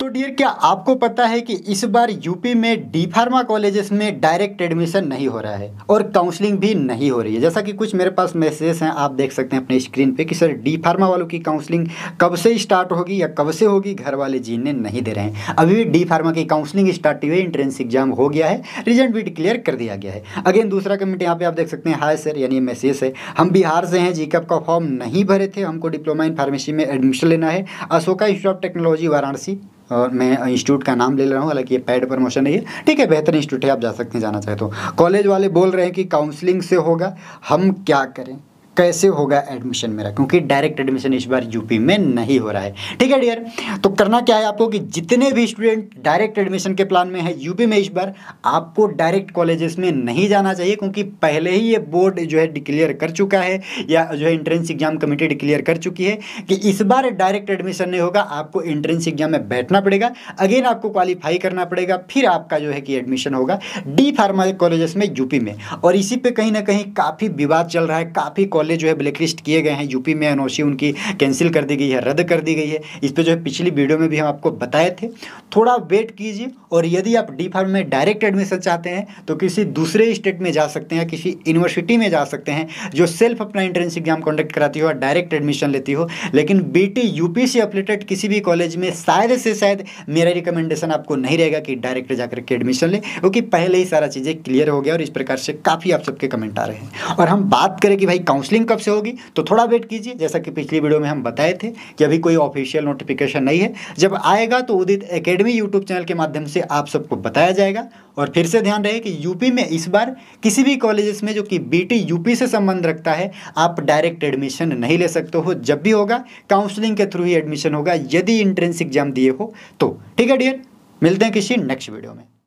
तो डियर क्या आपको पता है कि इस बार यूपी में डी फार्मा कॉलेजेस में डायरेक्ट एडमिशन नहीं हो रहा है और काउंसलिंग भी नहीं हो रही है जैसा कि कुछ मेरे पास मैसेजेस हैं आप देख सकते हैं अपने स्क्रीन पे कि सर डी फार्मा वालों की काउंसलिंग कब से स्टार्ट होगी या कब से होगी घर वाले जीने नहीं दे रहे हैं अभी भी डी फार्मा की काउंसलिंग स्टार्ट हुई इंट्रेंस एग्जाम हो गया है रिजल्ट भी डिक्लेयर कर दिया गया है अगेन दूसरा कमेंट यहाँ पे आप देख सकते हैं हाय सर यानी मैसेज है हम बिहार से हैं जीकअप का फॉर्म नहीं भरे थे हमको डिप्लोमा इन फार्मेसी में एडमिशन लेना है Ashoka institute of technology Varanasi और मैं इंस्टीट्यूट का नाम ले रहा हूँ हालांकि ये पैड प्रमोशन नहीं है ठीक है बेहतर इंस्टीट्यूट है आप जा सकते हैं जाना चाहे तो कॉलेज वाले बोल रहे हैं कि काउंसलिंग से होगा हम क्या करें कैसे होगा एडमिशन मेरा क्योंकि डायरेक्ट एडमिशन इस बार यूपी में नहीं हो रहा है ठीक है डियर तो करना क्या है आपको कि जितने भी स्टूडेंट डायरेक्ट एडमिशन के प्लान में है यूपी में इस बार आपको डायरेक्ट कॉलेजेस में नहीं जाना चाहिए क्योंकि पहले ही ये बोर्ड जो है डिक्लेयर कर चुका है या जो है इंट्रेंस एग्जाम कमेटी डिक्लेयर कर चुकी है कि इस बार डायरेक्ट एडमिशन नहीं होगा आपको इंट्रेंस एग्जाम में बैठना पड़ेगा अगेन आपको क्वालिफाई करना पड़ेगा फिर आपका जो है कि एडमिशन होगा डी फार्मा कॉलेजेस में यूपी में और इसी पर कहीं ना कहीं काफ़ी विवाद चल रहा है काफ़ी कॉलेज कार्यालय जो है ब्लैकलिस्ट किए गए हैं यूपी में एनओसी उनकी कैंसिल कर दी गई है रद्द कर दी गई है इस पर जो है पिछली वीडियो में भी हम आपको बताए थे थोड़ा वेट कीजिए और यदि आप डी फार्म में डायरेक्ट एडमिशन चाहते हैं तो किसी दूसरे स्टेट में जा सकते हैं किसी यूनिवर्सिटी में जा सकते हैं जो सेल्फ अपना एंट्रेंस एग्जाम कंडक्ट कराती हो और डायरेक्ट एडमिशन लेती हो लेकिन बी यूपी से अपलेटेड किसी भी कॉलेज में शायद से शायद मेरा रिकमेंडेशन आपको नहीं रहेगा कि डायरेक्ट जाकर के एडमिशन ले क्योंकि पहले ही सारा चीज़ें क्लियर हो गया और इस प्रकार से काफ़ी आप सबके कमेंट आ रहे हैं और हम बात करें कि भाई काउंसलिंग बुकिंग कब से होगी तो थोड़ा वेट कीजिए जैसा कि पिछली वीडियो में हम बताए थे कि अभी कोई ऑफिशियल नोटिफिकेशन नहीं है जब आएगा तो उदित एकेडमी यूट्यूब चैनल के माध्यम से आप सबको बताया जाएगा और फिर से ध्यान रहे कि यूपी में इस बार किसी भी कॉलेजेस में जो कि बीटी यूपी से संबंध रखता है आप डायरेक्ट एडमिशन नहीं ले सकते हो जब भी होगा काउंसलिंग के थ्रू ही एडमिशन होगा यदि इंट्रेंस एग्जाम दिए हो तो ठीक है डियर मिलते हैं किसी नेक्स्ट वीडियो में